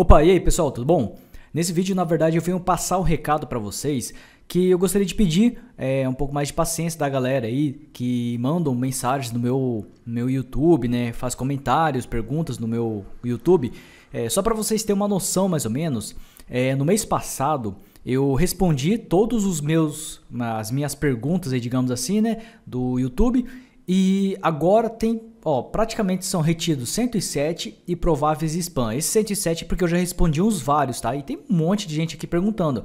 Opa, e aí pessoal, tudo bom? Nesse vídeo, na verdade, eu venho passar o um recado para vocês que eu gostaria de pedir é, um pouco mais de paciência da galera aí que mandam mensagens no meu, no meu YouTube, né? Faz comentários, perguntas no meu YouTube. É, só para vocês terem uma noção, mais ou menos, é, no mês passado eu respondi todos os meus, as minhas perguntas, aí, digamos assim, né, do YouTube e agora tem, ó, praticamente são retidos 107 e prováveis spam. Esse 107 é porque eu já respondi uns vários, tá? E tem um monte de gente aqui perguntando.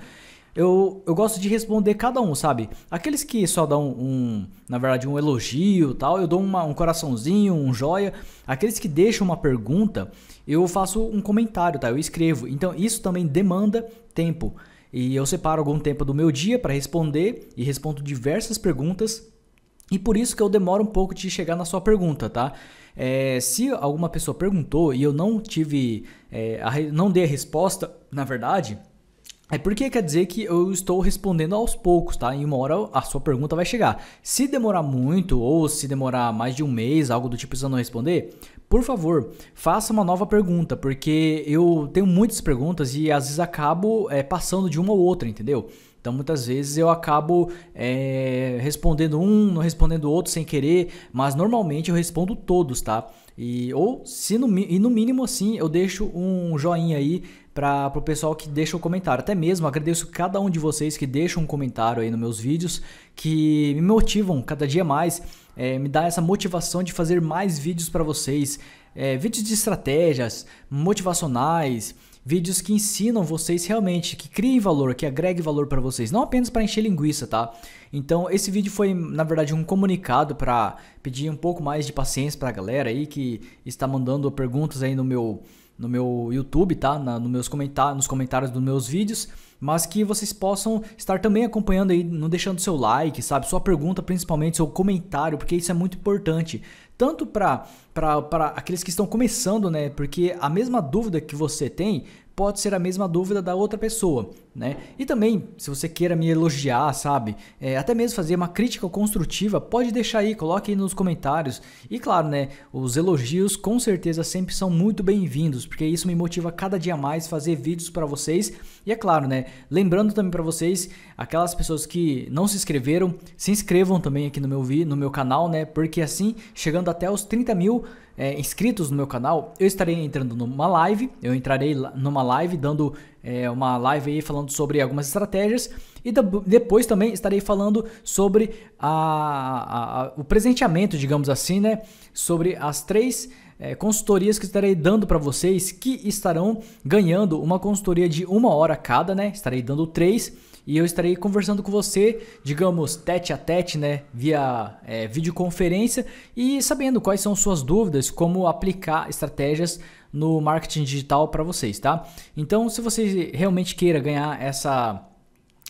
Eu, eu gosto de responder cada um, sabe? Aqueles que só dão um, na verdade, um elogio tal, eu dou uma, um coraçãozinho, um joia. Aqueles que deixam uma pergunta, eu faço um comentário, tá? Eu escrevo. Então isso também demanda tempo. E eu separo algum tempo do meu dia para responder e respondo diversas perguntas e por isso que eu demoro um pouco de chegar na sua pergunta, tá? É, se alguma pessoa perguntou e eu não tive, é, a, não dei a resposta, na verdade, é porque quer dizer que eu estou respondendo aos poucos, tá? Em uma hora a sua pergunta vai chegar. Se demorar muito ou se demorar mais de um mês, algo do tipo, se eu não responder, por favor, faça uma nova pergunta, porque eu tenho muitas perguntas e às vezes acabo é, passando de uma ou outra, entendeu? Então muitas vezes eu acabo é, respondendo um, não respondendo outro sem querer, mas normalmente eu respondo todos, tá? E, ou se no, e no mínimo assim eu deixo um joinha aí para o pessoal que deixa o um comentário. Até mesmo agradeço cada um de vocês que deixa um comentário aí nos meus vídeos, que me motivam cada dia mais, é, me dá essa motivação de fazer mais vídeos para vocês, é, vídeos de estratégias, motivacionais, Vídeos que ensinam vocês realmente, que criem valor, que agreguem valor para vocês, não apenas para encher linguiça, tá? Então, esse vídeo foi, na verdade, um comunicado para pedir um pouco mais de paciência para a galera aí que está mandando perguntas aí no meu no meu YouTube, tá? Na, no meus comentar, nos comentários dos meus vídeos mas que vocês possam estar também acompanhando aí, não deixando seu like, sabe? Sua pergunta, principalmente, seu comentário, porque isso é muito importante tanto para aqueles que estão começando, né? Porque a mesma dúvida que você tem pode ser a mesma dúvida da outra pessoa, né? E também, se você queira me elogiar, sabe? É, até mesmo fazer uma crítica construtiva, pode deixar aí, coloque aí nos comentários. E claro, né? Os elogios com certeza sempre são muito bem-vindos, porque isso me motiva cada dia mais fazer vídeos para vocês. E é claro, né? Lembrando também para vocês, aquelas pessoas que não se inscreveram, se inscrevam também aqui no meu, no meu canal, né? Porque assim, chegando até os 30 mil é, inscritos no meu canal, eu estarei entrando numa live, eu entrarei numa live dando é, uma live aí falando sobre algumas estratégias e depois também estarei falando sobre a, a, a, o presenteamento, digamos assim, né? Sobre as três é, consultorias que estarei dando para vocês que estarão ganhando uma consultoria de uma hora cada, né? Estarei dando três e eu estarei conversando com você, digamos, tete a tete, né? Via é, videoconferência e sabendo quais são suas dúvidas, como aplicar estratégias no marketing digital para vocês, tá? Então, se você realmente queira ganhar essa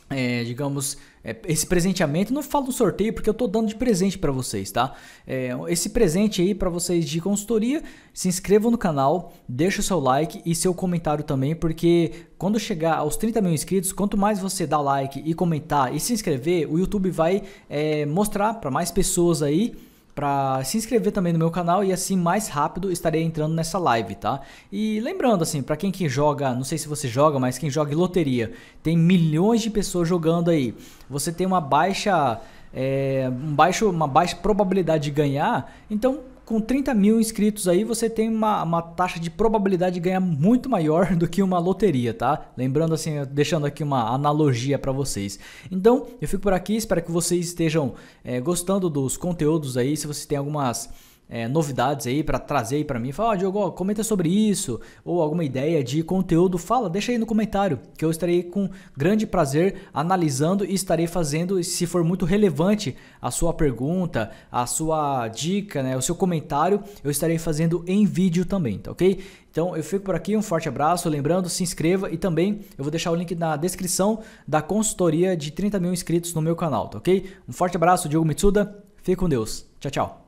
é, digamos, é, esse presenteamento, não falo sorteio porque eu estou dando de presente para vocês, tá? É, esse presente aí para vocês de consultoria, se inscrevam no canal, deixa o seu like e seu comentário também, porque quando chegar aos 30 mil inscritos, quanto mais você dá like e comentar e se inscrever, o YouTube vai é, mostrar para mais pessoas aí para se inscrever também no meu canal e assim mais rápido estarei entrando nessa live, tá? E lembrando assim, para quem que joga, não sei se você joga, mas quem joga loteria, tem milhões de pessoas jogando aí. Você tem uma baixa é, um baixo, uma baixa probabilidade de ganhar, então com 30 mil inscritos aí, você tem uma, uma, taxa de probabilidade de ganhar muito maior do que uma loteria, tá? Lembrando assim, deixando aqui uma analogia para vocês. Então, eu fico por aqui, espero que vocês estejam é, gostando dos conteúdos aí. Se você tem algumas é, novidades aí para trazer aí para mim. Fala, oh, Diogo, comenta sobre isso ou alguma ideia de conteúdo, fala, deixa aí no comentário que eu estarei com grande prazer analisando e estarei fazendo, se for muito relevante a sua pergunta, a sua dica, né, o seu comentário, eu estarei fazendo em vídeo também, tá ok? Então eu fico por aqui, um forte abraço, lembrando, se inscreva e também eu vou deixar o link na descrição da consultoria de 30 mil inscritos no meu canal, tá ok? Um forte abraço, Diogo Mitsuda, fique com Deus, tchau, tchau.